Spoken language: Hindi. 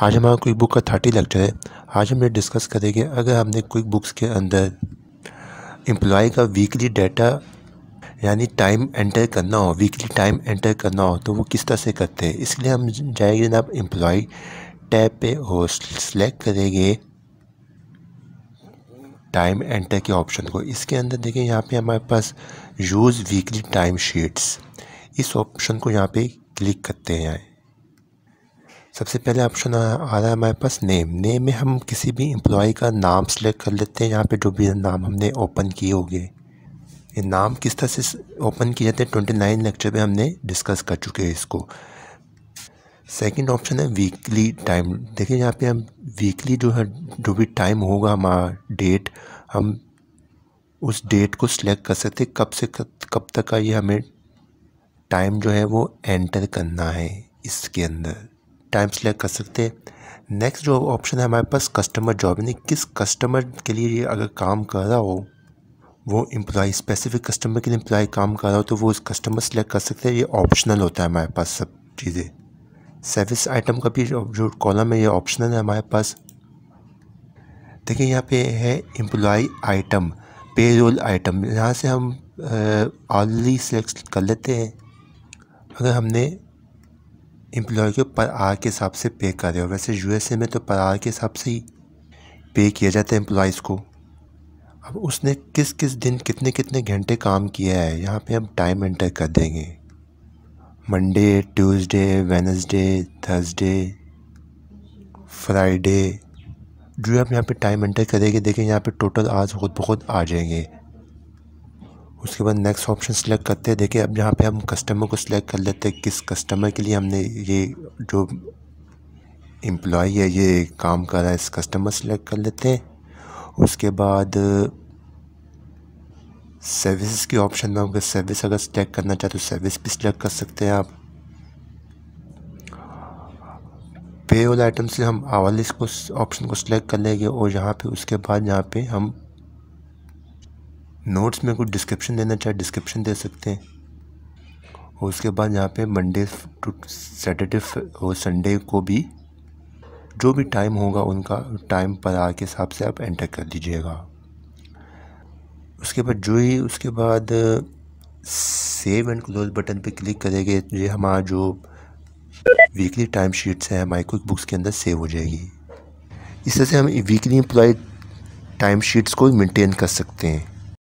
आज हमारा क्विक बुक का थर्टी लेक्चर है आज हम ये डिस्कस करेंगे अगर हमने क्विक बुक्स के अंदर एम्प्लॉय का वीकली डाटा यानी टाइम एंटर करना हो वीकली टाइम एंटर करना हो तो वो किस तरह से करते हैं इसलिए हम जाएंगे ना एम्प्लॉय टैब पे और सिलेक्ट करेंगे टाइम एंटर के ऑप्शन को इसके अंदर देखें यहाँ पे हमारे पास यूज़ वीकली टाइम शीट्स इस ऑप्शन को यहाँ पे क्लिक करते हैं सबसे पहले ऑप्शन आ रहा है हमारे पास नेम नेम में हम किसी भी एम्प्लॉय का नाम सेलेक्ट कर लेते हैं यहाँ पे जो भी नाम हमने ओपन किए होंगे ये नाम किस तरह से ओपन किए जाते हैं ट्वेंटी नाइन लेक्चर में हमने डिस्कस कर चुके हैं इसको सेकंड ऑप्शन है वीकली टाइम देखिए यहाँ पे हम वीकली जो है जो भी टाइम होगा हमारा डेट हम उस डेट को सिलेक्ट कर सकते कब से कब तक का ये हमें टाइम जो है वो एंटर करना है इसके अंदर टाइम सेलेक्ट कर सकते हैं नेक्स्ट जो ऑप्शन है हमारे पास कस्टमर जॉब यानी किस कस्टमर के लिए ये अगर काम कर रहा हो वो एम्प्लॉई स्पेसिफिक कस्टमर के लिए एम्प्लॉई काम कर रहा हो तो वो उस कस्टमर सेलेक्ट कर सकते हैं ये ऑप्शनल होता है हमारे पास सब चीज़ें सर्विस आइटम का भी जो कॉलम है ये ऑप्शनल है हमारे पास देखिए यहाँ पे है employee item payroll item यहाँ से हम ऑलरेडी सेलेक्ट कर लेते हैं अगर हमने एम्प्लॉय को पर आर के हिसाब से पे कर रहे हो वैसे यू में तो पर आर के हिसाब से ही पे किया जाता है एम्प्लॉयज़ को अब उसने किस किस दिन कितने कितने घंटे काम किया है यहाँ पे हम टाइम एंटर कर देंगे Monday Tuesday Wednesday Thursday Friday जो आप यहाँ पे टाइम एंटर करेंगे देखें यहाँ पे टोटल आज बहुत बहुत आ जाएंगे उसके बाद नेक्स्ट ऑप्शन सेलेक्ट करते हैं देखिए अब यहाँ पे हम कस्टमर को सिलेक्ट कर लेते हैं किस कस्टमर के लिए हमने ये जो एम्प्लॉय है ये काम कर रहा है इस कस्टमर सेलेक्ट कर लेते हैं उसके बाद सर्विस की ऑप्शन में हम सर्विस अगर सिलेक्ट करना चाहते तो सर्विस भी सिलेक्ट कर सकते हैं आप पे वाले आइटम से हम आवाले इसको ऑप्शन को सिलेक्ट कर लेंगे और यहाँ पे उसके बाद यहाँ पे हम नोट्स में कुछ डिस्क्रिप्शन देना चाहे डिस्क्रिप्शन दे सकते हैं और उसके बाद यहाँ पे मंडे टू सैटरडे और संडे को भी जो भी टाइम होगा उनका टाइम पर आ के हिसाब से आप एंटर कर दीजिएगा उसके बाद जो ही उसके बाद सेव एंड क्लोज बटन पे क्लिक करेंगे ये हमारा जो वीकली टाइम शीट्स हैं हमारी कुछ बुक्स के अंदर सेव हो जाएगी इस तरह से हम वीकली एम्प्लॉय टाइम शीट्स को मेंटेन कर सकते हैं